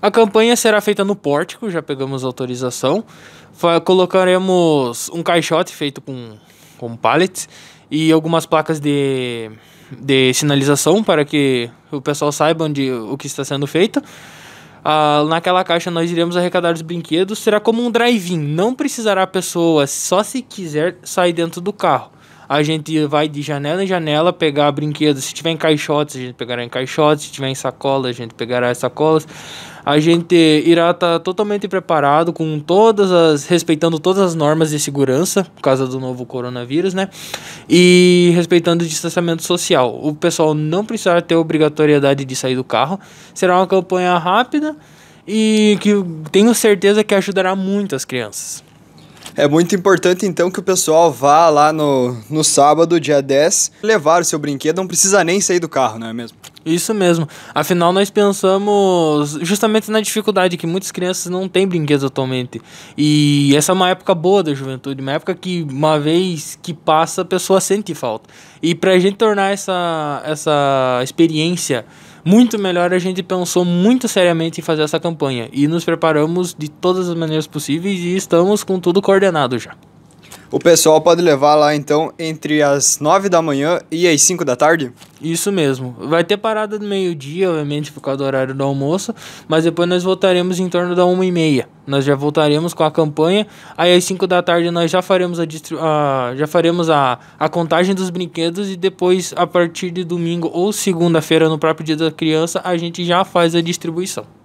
A campanha será feita no pórtico, já pegamos autorização. colocaremos um caixote feito com, com pallets e algumas placas de, de sinalização para que o pessoal saiba onde, o que está sendo feito. Ah, naquela caixa nós iremos arrecadar os brinquedos. Será como um drive-in, não precisará a pessoa, só se quiser, sair dentro do carro. A gente vai de janela em janela pegar brinquedos. Se tiver em caixotes, a gente pegará em caixotes. Se tiver em sacolas, a gente pegará em sacolas a gente irá estar tá totalmente preparado com todas as respeitando todas as normas de segurança por causa do novo coronavírus, né? E respeitando o distanciamento social. O pessoal não precisará ter obrigatoriedade de sair do carro. Será uma campanha rápida e que tenho certeza que ajudará muito as crianças. É muito importante então que o pessoal vá lá no, no sábado, dia 10, levar o seu brinquedo, não precisa nem sair do carro, não é mesmo? Isso mesmo. Afinal, nós pensamos justamente na dificuldade que muitas crianças não têm brinquedos atualmente. E essa é uma época boa da juventude, uma época que uma vez que passa, a pessoa sente falta. E para a gente tornar essa, essa experiência muito melhor a gente pensou muito seriamente em fazer essa campanha e nos preparamos de todas as maneiras possíveis e estamos com tudo coordenado já. O pessoal pode levar lá então entre as 9 da manhã e as 5 da tarde? Isso mesmo. Vai ter parada no meio-dia, obviamente, por causa do horário do almoço, mas depois nós voltaremos em torno da 1 e meia. Nós já voltaremos com a campanha. Aí às 5 da tarde nós já faremos a, a, já faremos a, a contagem dos brinquedos e depois, a partir de domingo ou segunda-feira, no próprio dia da criança, a gente já faz a distribuição.